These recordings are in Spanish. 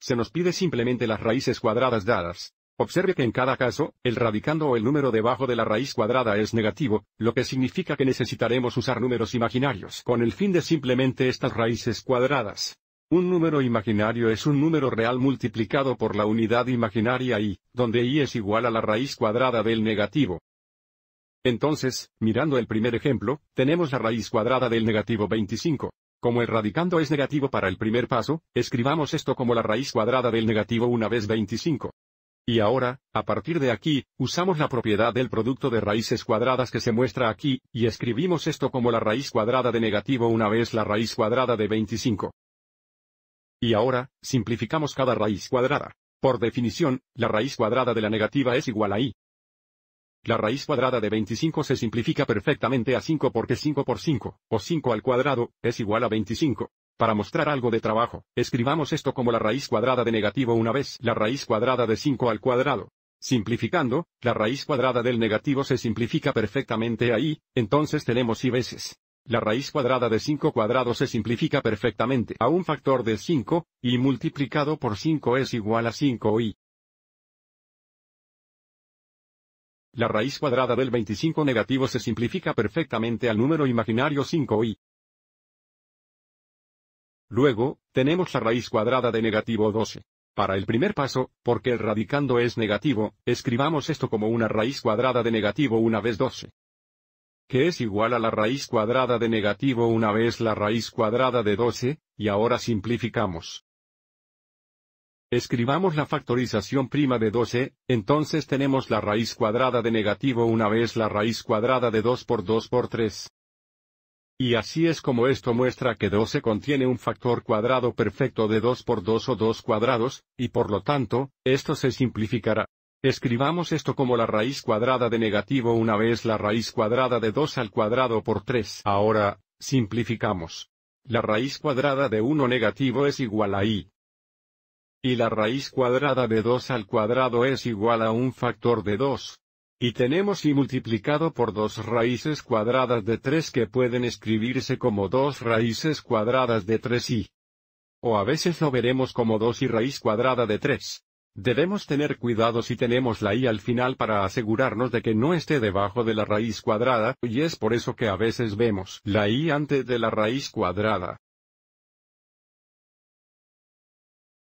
se nos pide simplemente las raíces cuadradas dadas. Observe que en cada caso, el radicando o el número debajo de la raíz cuadrada es negativo, lo que significa que necesitaremos usar números imaginarios con el fin de simplemente estas raíces cuadradas. Un número imaginario es un número real multiplicado por la unidad imaginaria i, donde i es igual a la raíz cuadrada del negativo. Entonces, mirando el primer ejemplo, tenemos la raíz cuadrada del negativo 25. Como el radicando es negativo para el primer paso, escribamos esto como la raíz cuadrada del negativo una vez 25. Y ahora, a partir de aquí, usamos la propiedad del producto de raíces cuadradas que se muestra aquí, y escribimos esto como la raíz cuadrada de negativo una vez la raíz cuadrada de 25. Y ahora, simplificamos cada raíz cuadrada. Por definición, la raíz cuadrada de la negativa es igual a i. La raíz cuadrada de 25 se simplifica perfectamente a 5 porque 5 por 5, o 5 al cuadrado, es igual a 25. Para mostrar algo de trabajo, escribamos esto como la raíz cuadrada de negativo una vez la raíz cuadrada de 5 al cuadrado. Simplificando, la raíz cuadrada del negativo se simplifica perfectamente ahí, entonces tenemos i veces. La raíz cuadrada de 5 cuadrado se simplifica perfectamente a un factor de 5, y multiplicado por 5 es igual a 5 i La raíz cuadrada del 25 negativo se simplifica perfectamente al número imaginario 5i. Luego, tenemos la raíz cuadrada de negativo 12. Para el primer paso, porque el radicando es negativo, escribamos esto como una raíz cuadrada de negativo una vez 12. Que es igual a la raíz cuadrada de negativo una vez la raíz cuadrada de 12, y ahora simplificamos. Escribamos la factorización prima de 12, e, entonces tenemos la raíz cuadrada de negativo una vez la raíz cuadrada de 2 por 2 por 3. Y así es como esto muestra que 12 e contiene un factor cuadrado perfecto de 2 por 2 o 2 cuadrados, y por lo tanto, esto se simplificará. Escribamos esto como la raíz cuadrada de negativo una vez la raíz cuadrada de 2 al cuadrado por 3. Ahora, simplificamos. La raíz cuadrada de 1 negativo es igual a i, y la raíz cuadrada de 2 al cuadrado es igual a un factor de 2. Y tenemos y multiplicado por dos raíces cuadradas de 3 que pueden escribirse como dos raíces cuadradas de 3 i O a veces lo veremos como 2 y raíz cuadrada de 3. Debemos tener cuidado si tenemos la i al final para asegurarnos de que no esté debajo de la raíz cuadrada, y es por eso que a veces vemos la i antes de la raíz cuadrada.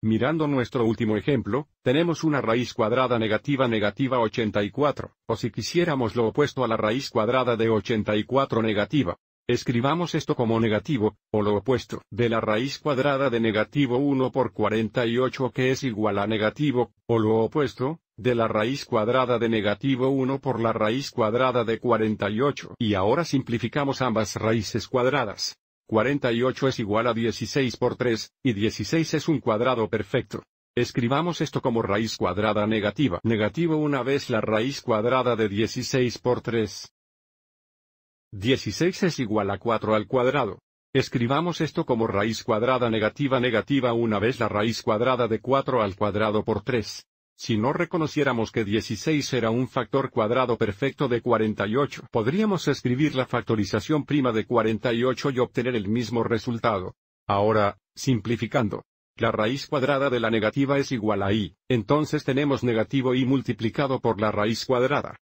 Mirando nuestro último ejemplo, tenemos una raíz cuadrada negativa negativa 84, o si quisiéramos lo opuesto a la raíz cuadrada de 84 negativa. Escribamos esto como negativo, o lo opuesto, de la raíz cuadrada de negativo 1 por 48 que es igual a negativo, o lo opuesto, de la raíz cuadrada de negativo 1 por la raíz cuadrada de 48. Y ahora simplificamos ambas raíces cuadradas. 48 es igual a 16 por 3, y 16 es un cuadrado perfecto. Escribamos esto como raíz cuadrada negativa. Negativo una vez la raíz cuadrada de 16 por 3. 16 es igual a 4 al cuadrado. Escribamos esto como raíz cuadrada negativa negativa una vez la raíz cuadrada de 4 al cuadrado por 3. Si no reconociéramos que 16 era un factor cuadrado perfecto de 48, podríamos escribir la factorización prima de 48 y obtener el mismo resultado. Ahora, simplificando, la raíz cuadrada de la negativa es igual a i, entonces tenemos negativo i multiplicado por la raíz cuadrada.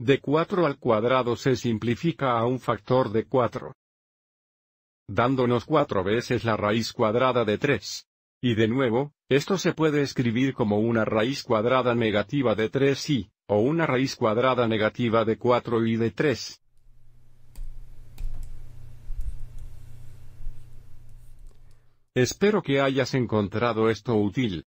De 4 al cuadrado se simplifica a un factor de 4, dándonos 4 veces la raíz cuadrada de 3. Y de nuevo, esto se puede escribir como una raíz cuadrada negativa de 3i, o una raíz cuadrada negativa de 4i de 3. Espero que hayas encontrado esto útil.